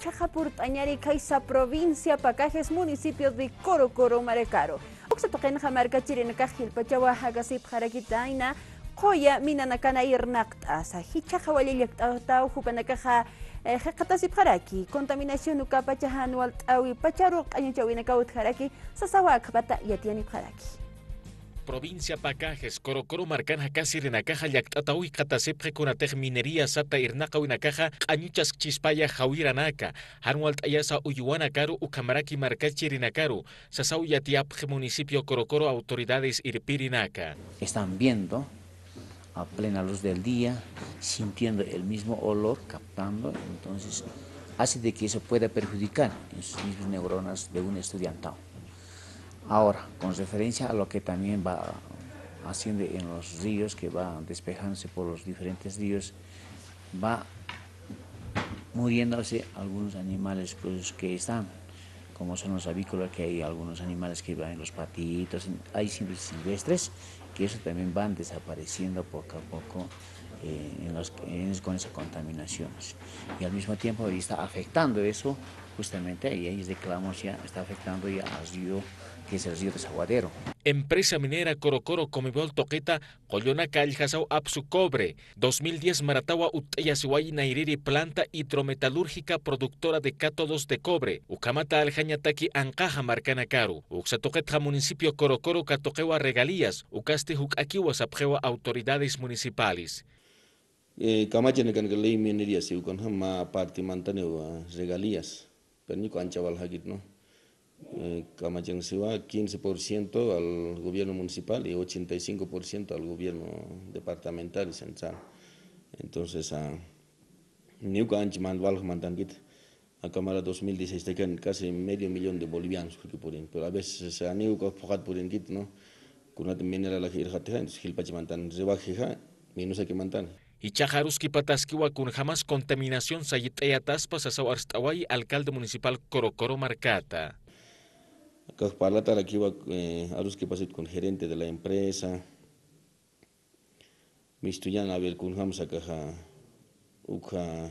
Chajapur, Kaisa provincia, Pacajes, municipio de Coro, Coro, Marecaro. Oxatoquen, Jamarca, Chirenacajil, Pachahuaja, Gasip, Jaraquitaina, Joya, Minanacana, Irnacta, Sajichajawalilacta, Jupanacaja, eh, Jacatasip, Jaraki, contaminación, Ucapa, Chajanual, Tawi, Pacharo, Añuchawinacaut, Haraki, sasawa kapata Yatianip, pharaki provincia Pacajes, Corocoro, Marcanja, Cáceres, Nacaja, Yactataui, Catasepje, Conatej, Minería, Sata, Irnaca, Uinacaja, Añuchas, Chispaya, Jauiranaca, Hanual, Ayasa, Uyuana, Caro, Ucamaraki, Marcachi, Irinacaru, Sasau, Yatiapje, Municipio Corocoro, Autoridades, Irpirinaca. Están viendo a plena luz del día, sintiendo el mismo olor, captando, entonces hace de que eso pueda perjudicar sus neuronas de un estudiantado. Ahora, con referencia a lo que también va haciendo en los ríos, que va despejándose por los diferentes ríos, va muriéndose algunos animales pues, que están, como son los avícolas, que hay algunos animales que van en los patitos, hay silvestres, que eso también van desapareciendo poco a poco eh, en los, con esas contaminaciones. Y al mismo tiempo está afectando eso justamente ahí, es de Clamos ya está afectando ya al río, que es el río de Zaguadero. Empresa minera Corocoro Comebol Toqueta, Collona Caljasau Apsu Cobre, 2010 Maratawa Uteyasiwai Nairiri Planta Hidrometalúrgica Productora de Cátodos de Cobre, Ucamata Aljañataki Ancaja Marcanacaru, Uxatoquetja Municipio Corocoro Catoquewa Regalías, Ucaste Jucaquiwa Sapjewa Autoridades Municipales. Eh, Camacha minería, si más parte manteneo regalías. Hagit, ¿no? Eh, Camachansiwa, 15% al gobierno municipal y 85% al gobierno departamental y central. Entonces, a a Cámara 2016 casi medio millón de bolivianos, pero a veces a Niuca, hecho Purinquit, ¿no? Con una también era la Jirja entonces va a y no sé que mantan. Ichajaruski Pataskiwa kun jamás contaminación Sayitea Taspas Arstawai, alcalde municipal Corocoro Marcata. Acá palata la kiwa eh, pasit con gerente de la empresa. Mistuyan abel kun a kaja uka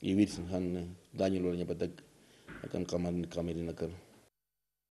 ibit han daño lo ñapatak akan kamar acá.